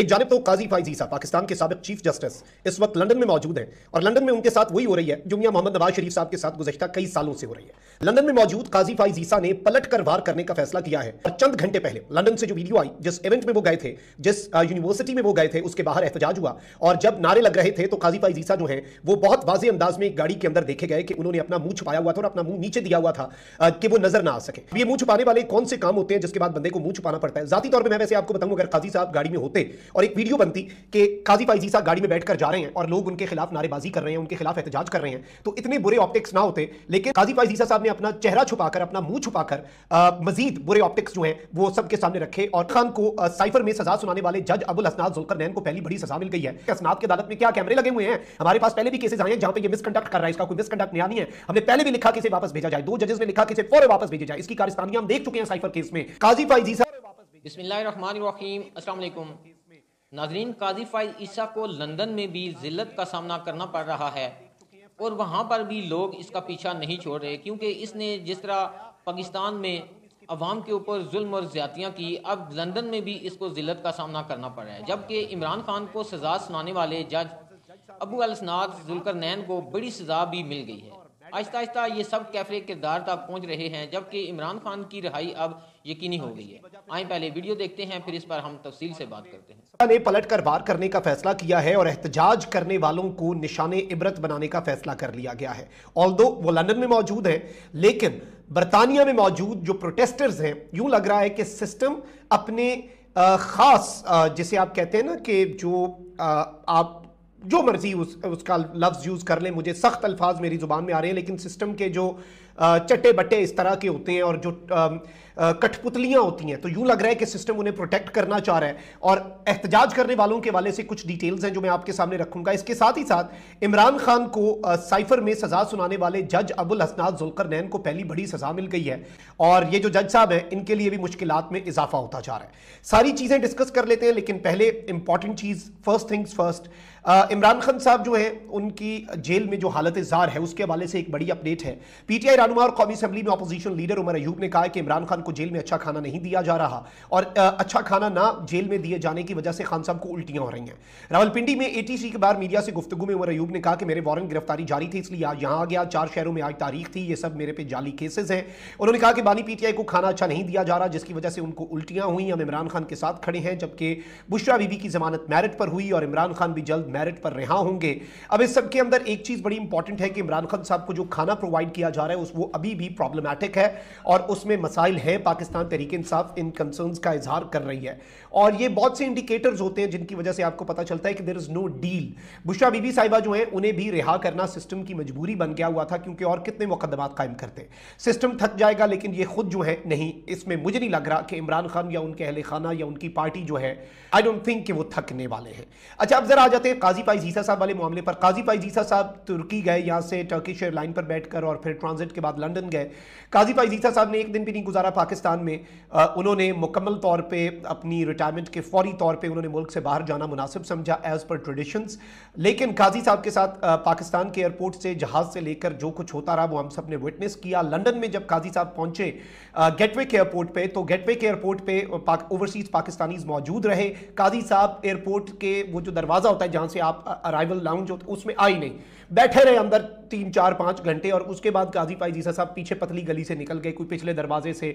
एक जानब तो काजी फाइजी साहब पाकिस्तान के सबक चीफ जस्टिस इस वक्त लंदन में मौजूद हैं और लंदन में उनके साथ वही हो रही है जो मियाँ मोहम्मद नवाज शरीफ साहब के साथ गुजशत कई सालों से हो रही है लंदन में मौजूद काजी फाइजीसा ने पलट कर वार करने का फैसला किया है और चंद घंटे पहले लंदन से जो वीडियो आई जिस इवेंट में वो गए थे जिस यूनिवर्सिटी में वो गए थे उसके बाहर एहतजाज हुआ और जब नारे लग रहे थे तो काजी फाइजीसा जो है वो बहुत वाजे अंदाज में एक गाड़ी के अंदर देखे गए कि उन्होंने अपना मुंह छुपाया हुआ था और अपना मुंह नीचे दिया हुआ था कि वो नजर ना आ सके ये मुंह छुपाने वाले कौन से काम होते हैं जिसके बाद बंदे को मुंह छुपाना पड़ता है जाती तौर पर मैं वैसे आपको बताऊंगा अगर काजी साहब गाड़ी में होते और एक वीडियो बनती कि काजी फाइजी साहब गाड़ी में बैठकर जा रहे हैं और लोग उनके खिलाफ नारेबाजी कर रहे हैं उनके खिलाफ एहतजाज कर रहे हैं तो इतने बुरे ऑप्टिक्स ना होते लेकिन काजी फाइजी साहब ने अपना चेहरा छुपाकर अपना मुंह छुपाकर मजीद बुरे ऑप्टिक्स जो है वो सबके सामने रखे और खान को साइफर में सजा सुनाने वाले जज अबुल असनाद जोकर नैन को पहली बड़ी सजा मिल गई है असनाद की अदालत में क्या कैमरे लगे हुए हैं हमारे पास पहले भी केसेज आए हैं जहां पर ये मिसकंडक्ट कर रहा है इसका कोई मिसकंडक्ट नया नहीं है हमने पहले भी लिखा किसे वापस भेजा जाए दो जजेस ने लिखा किसे फौरन वापस भेजा जाए इसकी कारिस्तानी हम देख चुके हैं साइफर केस में काजी फाइजी साहब बिस्मिल्लाहिर्रहमानिर्रहीम अस्सलाम वालेकुम नागरीन काजी फाइज ईसा को लंदन में भी जिल्लत का सामना करना पड़ रहा है और वहाँ पर भी लोग इसका पीछा नहीं छोड़ रहे क्योंकि इसने जिस तरह पाकिस्तान में अवाम के ऊपर जुल्म और ज्यादतियाँ की अब लंदन में भी इसको जिल्लत का सामना करना पड़ रहा है जबकि इमरान खान को सजा सुनाने वाले जज अबू अलसनाद जुलकर नैन को बड़ी सजा भी मिल गई है आहिस्ता आहिस्ता ये सब कैफरे किरदार तक पहुँच रहे हैं जबकि इमरान खान की रिहाई अब यकीनी हो गई है आए पहले वीडियो देखते हैं फिर इस पर हम तफसील से बात करते हैं ने पलट कर वार करने का फैसला किया है और एहतजाज करने वालों को निशाने इबरत बनाने का फैसला कर लिया गया है ऑल वो लंदन में मौजूद है लेकिन बरतानिया में मौजूद जो प्रोटेस्टर्स हैं यूं लग रहा है कि सिस्टम अपने ख़ास जिसे आप कहते हैं ना कि जो आप जो मर्जी उस उसका लफ्ज़ यूज़ कर लें मुझे सख्त अल्फाज मेरी ज़ुबान में आ रहे हैं लेकिन सिस्टम के जो चट्टे बट्टे इस तरह के होते हैं और जो कठपुतलियां होती हैं तो यूं लग रहा है कि सिस्टम उन्हें प्रोटेक्ट करना चाह रहा है और एहतजाज करने वालों के वाले से कुछ डिटेल्स हैं जो मैं आपके सामने रखूंगा इसके साथ ही साथ इमरान खान को साइफर में सजा सुनाने वाले जज अबुल हसनाद जुलकर नैन को पहली बड़ी सजा मिल गई है और ये जो जज साहब हैं इनके लिए भी मुश्किल में इजाफा होता जा रहा है सारी चीज़ें डिस्कस कर लेते हैं लेकिन पहले इंपॉर्टेंट चीज़ first things first Imran Khan साहब जो है उनकी जेल में जो हालत जार है उसके हवाले से एक बड़ी अपडेट है पीटीआई रानुमा और कौमी असेंबली में अपोजिशन लीडर उमर अयूब ने कहा कि इमरान खान को जेल में अच्छा खाना नहीं दिया जा रहा और अच्छा खाना ना जेल में दिए जाने की वजह से खान साहब को उल्टियां हो रही हैं रावलपिंडी में एटीसी के बाद मीडिया से गुफ्तु में उमर अयूब ने कहा कि मेरे वारंट गिरफ्तारी जारी थी इसलिए यहां आ गया चार शहरों में आज तारीख थी ये सब मेरे पे जाली केसेज हैं उन्होंने कहा कि बानी पीटीआई को खाना अच्छा नहीं दिया जा रहा जिसकी वजह से उनको उल्टियां हुई हम इमरान खान के साथ खड़े हैं जबकि बुशरा बीबी की जमानत मैरिट पर हुई और इमरान खान भी जल्द मैरिट पर रिहा होंगे अब इस सबके अंदर एक चीज बड़ी इंपॉर्टेंट है कि इमरान खान साहब को जो खाना प्रोवाइड किया जा रहा है उस वो अभी भी प्रॉब्लमैटिक है और उसमें मसाइल है हैं पाकिस्तान तहरीक इंसाफ इन कंसर्न का इजहार कर रही है और ये बहुत से इंडिकेटर्स होते हैं जिनकी वजह से आपको पता चलता है कि देर इज़ नो डील बुशा बीबी साहिबा जो है उन्हें भी रिहा करना सिस्टम की मजबूरी बन गया हुआ था क्योंकि और कितने मुकदमा कायम करते सिस्टम थक जाएगा लेकिन ये खुद जो है नहीं इसमें मुझे नहीं लग रहा कि इमरान खान या उनके अहल खाना या उनकी पार्टी जो है आई डोंट थिंक कि वो थकने वाले हैं अच्छा अब जरा आ जाते हैं काजी पाई जीसा साहब वाले मामले पर काजी पाई जीसा साहब तुर्की गए यहाँ से टर्किश एयरलाइन पर बैठकर और फिर ट्रांजिट के बाद लंदन गए काजी पाई जीसा साहब ने एक दिन भी नहीं गुजारा पाकिस्तान में उन्होंने मुकम्मल तौर पे अपनी रिटायरमेंट के फौरी तौर पे उन्होंने मुल्क से बाहर जाना मुनासिब समझा एज़ पर ट्रेडिशंस लेकिन काजी साहब के साथ पाकिस्तान के एयरपोर्ट से जहाज़ से लेकर जो कुछ होता रहा वो हम सब ने विटनेस किया लंडन में जब काजी साहब पहुंचे गेटवे के एयरपोर्ट पर तो गेटवे के एयरपोर्ट पर ओवरसीज़ पाकिस्तानीज मौजूद रहे काजी साहब एयरपोर्ट के वो जो दरवाज़ा होता है जहाँ से आप अराइवल लाउंज होते उसमें आई नहीं बैठे रहे अंदर तीन चार पाँच घंटे और उसके बाद गाजी जीसा साहब पीछे पतली गली से निकल गए कोई पिछले दरवाजे से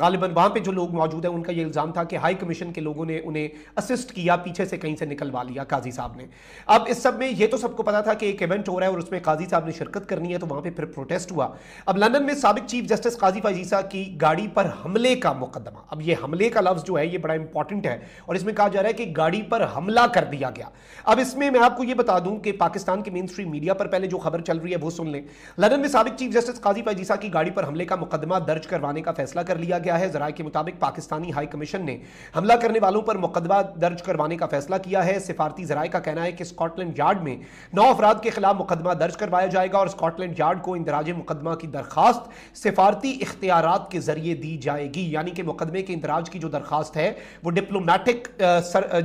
गालिबा वहाँ पर जो लोग मौजूद हैं उनका ये इल्ज़ाम था कि हाई कमीशन के लोगों ने उन्हें असिस्ट किया पीछे से कहीं से निकलवा लिया काजी साहब ने अब इस सब में ये तो सबको पता था कि एक इवेंट हो रहा है और उसमें काजी साहब ने शिरकत करनी है तो वहाँ पर फिर प्रोटेस्ट हुआ अब लंदन में सबक चीफ जस्टिस काजी पाई जीसा की गाड़ी पर हमले का मुकदमा अब ये हमले का लफ्ज़ जो है ये बड़ा इंपॉर्टेंट है और इसमें कहा जा रहा है कि गाड़ी पर हमला कर दिया गया अब इसमें मैं आपको ये बता दूं कि पाकिस्तान के मेन मीडिया पर पहले जो खबर चल रही है वो सुन लें लंदन में सबक चीफ जस्टिस काजी फैजीसा की गाड़ी पर हमले का मुकदमा दर्ज करवाने का फैसला कर लिया गया है जराये के मुताबिक पाकिस्तानी हाई कमीशन ने हमला करने वालों पर मुकदमा दर्ज करवाने का फैसला किया है सिफारती जराये का कहना है कि स्कॉटलैंड यार्ड में नौ अफराद के खिलाफ मुकदमा दर्ज करवाया जाएगा और स्कॉटलैंड यार्ड को इंदराज मुकदमा की दरखास्त सिफारती इख्तियार के जरिए दी जाएगी यानी कि मुकदमे के इंदराज की जो दरखास्त है वो डिप्लोमैटिक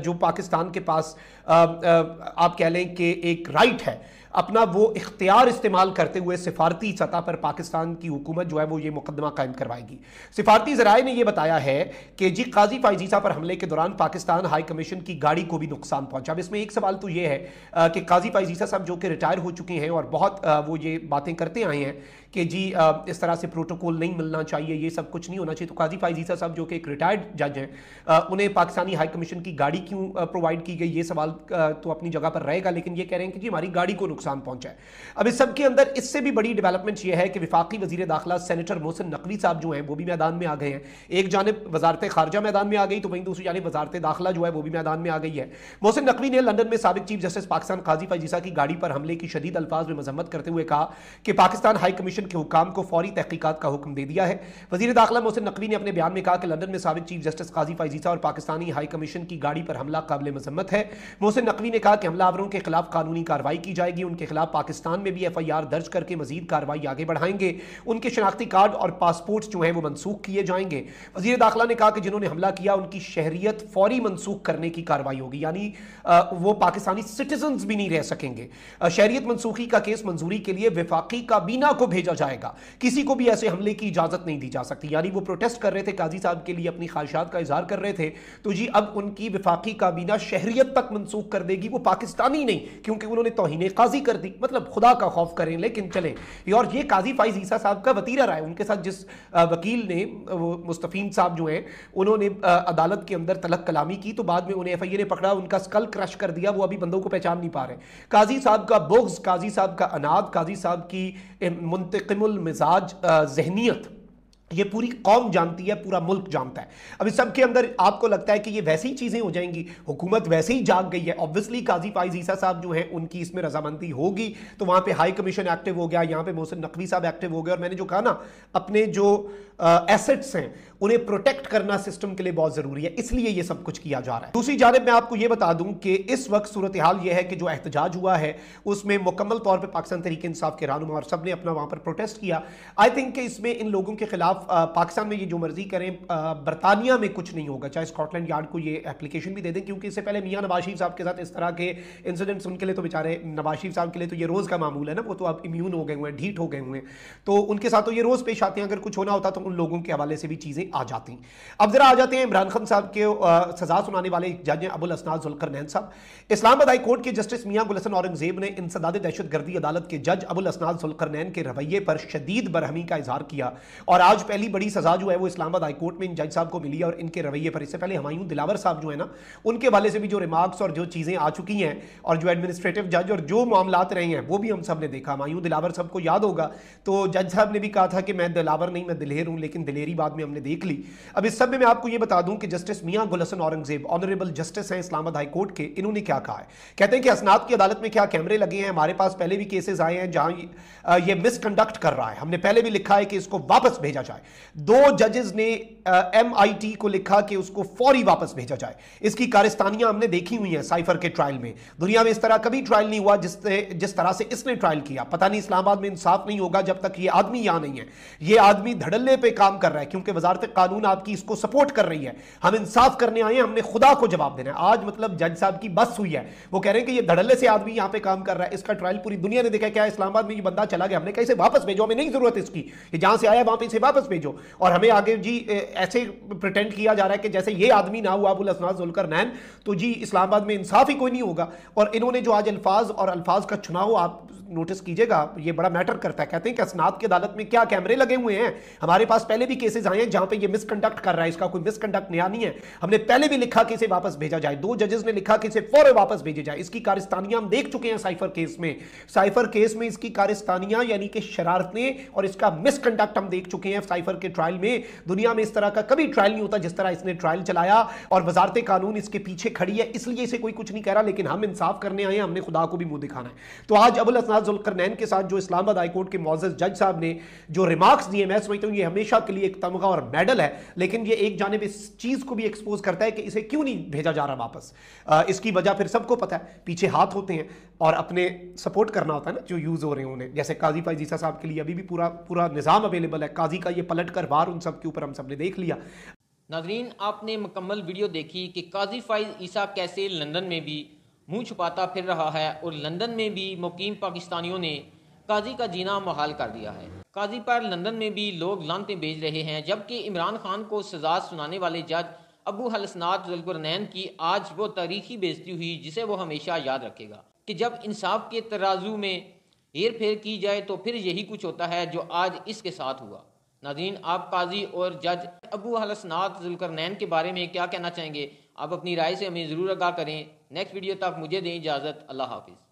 जो पाकिस्तान के पास आप कह लें कि एक राइट है अपना वो इख्तियार इस्तेमाल करते हुए सिफारती सतह पर पाकिस्तान की हुकूमत जो है वो ये मुकदमा कायम करवाएगी सिफारती जराए ने यह बताया है कि जी काजी फाइजीसा पर हमले के दौरान पाकिस्तान हाई कमीशन की गाड़ी को भी नुकसान पहुंचा अब इसमें एक सवाल तो ये है कि काजी फाइजीसा साहब जो कि रिटायर हो चुके हैं और बहुत वो ये बातें करते आए हैं कि जी इस तरह से प्रोटोकॉल नहीं मिलना चाहिए ये सब कुछ नहीं होना चाहिए तो काजी फाइजीसा साहब जो कि एक रिटायर्ड जज हैं उन्हें पाकिस्तानी हाई कमीशन की गाड़ी क्यों प्रोवाइड की गई ये सवाल तो अपनी जगह पर रहेगा लेकिन ये कह रहे हैं कि जी हमारी गाड़ी को नुकसान पहुंचा है अब इस सब के अंदर इससे भी बड़ी डेवलपमेंट यह है कि विफाकी वजीर दाखिला सेनेटर मोहसिन नकवी साहब जो हैं वो भी मैदान में आ गए हैं एक जानब वजारत खारजा मैदान में आ गई तो वहीं दूसरी जानब वजारत दाखिला जो है वो भी मैदान में आ गई है मोहसिन नकवी ने लंदन में सबक चीफ जस्टिस पाकिस्तान काजी फजीसा की गाड़ी पर हमले की शदीद अल्फाज में मजम्मत करते हुए कहा कि पाकिस्तान हाई कमीशन के हुकाम को फौरी तहकीकत का हुक्म दे दिया है वजीर दाखिला मोहसिन नकवी ने अपने बयान में कहा कि लंदन में सबक चीफ जस्टिस काजी फजीसा और पाकिस्तानी हाई कमीशन की गाड़ी पर हमला काबिल मजम्मत है मोहसिन नकवी ने कहा कि हमलावरों के खिलाफ कानूनी कार्रवाई की जाएगी उनके खिलाफ पाकिस्तान में भी एफ आई आर दर्ज करके मजीद कार्रवाई आगे बढ़ाएंगे उनके शनाख्ती कार्ड और पासपोर्ट जो हैं वो मनसूख किए जाएंगे वजीर दाखिला ने कहा कि जिन्होंने हमला किया उनकी शहरीत फौरी मनसूख करने की कार्रवाई होगी यानी वो पाकिस्तानी सिटीजन भी नहीं रह सकेंगे शहरीत मनसूखी का केस मंजूरी के लिए विफाकी काबीना को भेजा जाएगा किसी को भी ऐसे हमले की इजाजत नहीं दी जा सकती यानी वो प्रोटेस्ट कर रहे थे काजी साहब के लिए अपनी ख्वाहिशात का इजहार कर रहे थे तो जी अब उनकी विफाकी काबीना शहरीत तक मनसूख कर देगी वो पाकिस्तानी नहीं क्योंकि उन्होंने तोहन काजी खलासी कर दी मतलब खुदा का खौफ करें लेकिन चलें और ये काजी फाइज ईसा साहब का वतीरा रहा है उनके साथ जिस वकील ने वो मुस्तफ़ीन साहब जो हैं उन्होंने अदालत के अंदर तलक कलामी की तो बाद में उन्हें एफ ने पकड़ा उनका स्कल क्रश कर दिया वो अभी बंदों को पहचान नहीं पा रहे काजी साहब का बुग्स काजी साहब का अनाद काजी साहब की मुंतकमुल मिजाज जहनीत ये पूरी कौम जानती है पूरा मुल्क जानता है अब इस सब के अंदर आपको लगता है कि ये वैसे ही चीज़ें हो जाएंगी हुकूमत वैसे ही जाग गई है ऑब्वियसली काजी फाइज ईसा साहब जो हैं उनकी इसमें रजामंदी होगी तो वहाँ पे हाई कमीशन एक्टिव हो गया यहाँ पे मोहसिन नकवी साहब एक्टिव हो गए और मैंने जो कहा ना अपने जो आ, एसेट्स हैं उन्हें प्रोटेक्ट करना सिस्टम के लिए बहुत ज़रूरी है इसलिए ये सब कुछ किया जा रहा है दूसरी जानब मैं आपको ये बता दूँ कि इस वक्त सूरत हाल यह है कि जो एहतजाज हुआ है उसमें मुकम्मल तौर पर पाकिस्तान तरीके इंसाफ के रानुमा और सब ने अपना वहाँ पर प्रोटेस्ट किया आई थिंक कि इसमें इन लोगों के खिलाफ आप पाकिस्तान में ये जो मर्जी करें बरतानिया में कुछ नहीं होगा चाहे स्कॉटलैंड यार्ड को ये एप्लीकेशन भी दे दें क्योंकि इससे पहले मियाँ नवाज शरीफ साहब के साथ इस तरह के इंसिडेंट्स उनके लिए तो बेचारे नवाज शरीफ साहब के लिए तो ये रोज़ का मामूल है ना वो तो आप इम्यून हो गए हुए हैं ढीठ हो गए हुए हैं तो उनके साथ तो ये रोज़ पेश आते हैं अगर कुछ होना होता तो उन लोगों के हवाले से भी चीज़ें आ जाती अब ज़रा आ जाते हैं इमरान खान साहब के सजा सुनाने वाले जज हैं अबुल असनाद जुलकर नैन साहब इस्लामाबाद हाई कोर्ट के जस्टिस मियाँ गुलसन औरंगजेब ने इंसदाद दहशत गर्दी अदालत के जज अबुल असनाद जुलकर नैन के रवैये पर शदीद बरहमी का इजहार किया और आज पहली बड़ी सजा जो है वो इस्लामाबाद हाईकोर्ट में इन जज साहब को मिली है और इनके रवैये पर इससे पहले हमायूं दिलावर साहब जो है ना उनके वाले से भी जो रिमार्क्स और जो चीज़ें आ चुकी हैं और जो एडमिनिस्ट्रेटिव जज और जो मामला रहे हैं वो भी हम सब ने देखा हमायूं दिलावर साहब को याद होगा तो जज साहब ने भी कहा था कि मैं दिलावर नहीं मैं दिलेर हूँ लेकिन दिलेरी बाद में हमने देख ली अब इस सब में मैं आपको ये बता दूं कि जस्टिस मियाँ गुलसन औरंगजेब ऑनरेबल जस्टिस हैं इस्लामाबाद हाईकोर्ट के इन्होंने क्या कहा है कहते हैं कि असनाद की अदालत में क्या कैमरे लगे हैं हमारे पास पहले भी केसेस आए हैं जहां ये मिसकंडक्ट कर रहा है हमने पहले भी लिखा है कि इसको वापस भेजा जाए जाए दो जजेस ने एमआईटी को लिखा कि उसको फौरी वापस भेजा जाए इसकी कारिस्तानियां हमने देखी हुई हैं साइफर के ट्रायल में दुनिया में इस तरह कभी ट्रायल नहीं हुआ जिस जिस तरह से इसने ट्रायल किया पता नहीं इस्लामाबाद में इंसाफ नहीं होगा जब तक ये आदमी यहां नहीं है ये आदमी धड़ल्ले पे काम कर रहा है क्योंकि वजारत कानून आपकी इसको सपोर्ट कर रही है हम इंसाफ करने आए हैं हमने खुदा को जवाब देना है आज मतलब जज साहब की बस हुई है वो कह रहे हैं कि ये धड़ल्ले से आदमी यहां पर काम कर रहा है इसका ट्रायल पूरी दुनिया ने देखा क्या इस्लामाबाद में ये बंदा चला गया हमने कैसे वापस भेजो हमें नहीं जरूरत इसकी जहां से आया वहां पर इसे वापस भेजो और हमें आगे जी ऐसे प्रटेंड किया जा रहा है कि जैसे ये आदमी ना हुआ अबुल असनाज जुलकर नैन तो जी इस्लामाबाद में इंसाफ ही कोई नहीं होगा और इन्होंने जो आज अल्फाज और अल्फाज का चुनाव आप नोटिस कीजिएगा ये बड़ा मैटर करता है कहते हैं कि असनाद की अदालत में क्या कैमरे लगे हुए हैं हमारे पास पहले भी केसेज आए हैं जहाँ पर यह मिसकंडक्ट कर रहा है इसका कोई मिसकंडक्ट नया नहीं है हमने पहले भी लिखा कि इसे वापस भेजा जाए दो जजेस ने लिखा कि इसे फौरन वापस भेजे जाए इसकी कारिस्तानियां हम देख चुके हैं साइफर केस में साइफर केस में इसकी कारिस्तानियां यानी कि शरारतें और इसका मिसकंडक्ट हम देख चुके हैं साइफर के ट्रायल में दुनिया में इस तरह का कभी ट्रायल नहीं होता जिस तरह इसने ट्रायल चलाया और वजारत कानून इसके पीछे खड़ी है इसलिए इसे कोई कुछ नहीं कह रहा लेकिन हम इंसाफ करने आए हमने खुदा को भी मुंह दिखाना है तो आज अबुल असनाज असनाजुलकरनैन के साथ जो इस्लामाबाद हाईकोर्ट के मोज जज साहब ने जो रिमार्क्स दिए मैं समझता हूँ ये हमेशा के लिए एक तमगा और मेडल है लेकिन ये एक जानब इस चीज़ को भी एक्सपोज करता है कि इसे क्यों नहीं भेजा जा रहा वापस इसकी वजह फिर सबको पता है पीछे हाथ होते हैं और अपने सपोर्ट करना होता है ना जो यूज़ हो रहे हैं उन्हें जैसे काजी फाइजीसा साहब के लिए अभी भी पूरा पूरा निज़ाम अवेलेबल है काजी का ये पलट कर वार उन सब के ऊपर हम सब ने देख लिया नाजरीन आपने मुकम्मल वीडियो देखी कि काजी फाइज ईसा कैसे लंदन में भी मुंह छुपाता फिर रहा है और लंदन में भी मुकीम पाकिस्तानियों ने काजी का जीना महाल कर दिया है काजी पर लंदन में भी लोग लानते भेज रहे हैं जबकि इमरान खान को सजा सुनाने वाले जज अबू हलसनात जुलगुरनैन की आज वो तारीखी बेजती हुई जिसे वो हमेशा याद रखेगा कि जब इंसाफ के तराजू में हेर फेर की जाए तो फिर यही कुछ होता है जो आज इसके साथ हुआ नाजीन आप काजी और जज अबू हलसनाथ जुलकरनैन के बारे में क्या कहना चाहेंगे आप अपनी राय से हमें ज़रूर आगाह करें नेक्स्ट वीडियो तक मुझे दें इजाज़त अल्लाह हाफिज़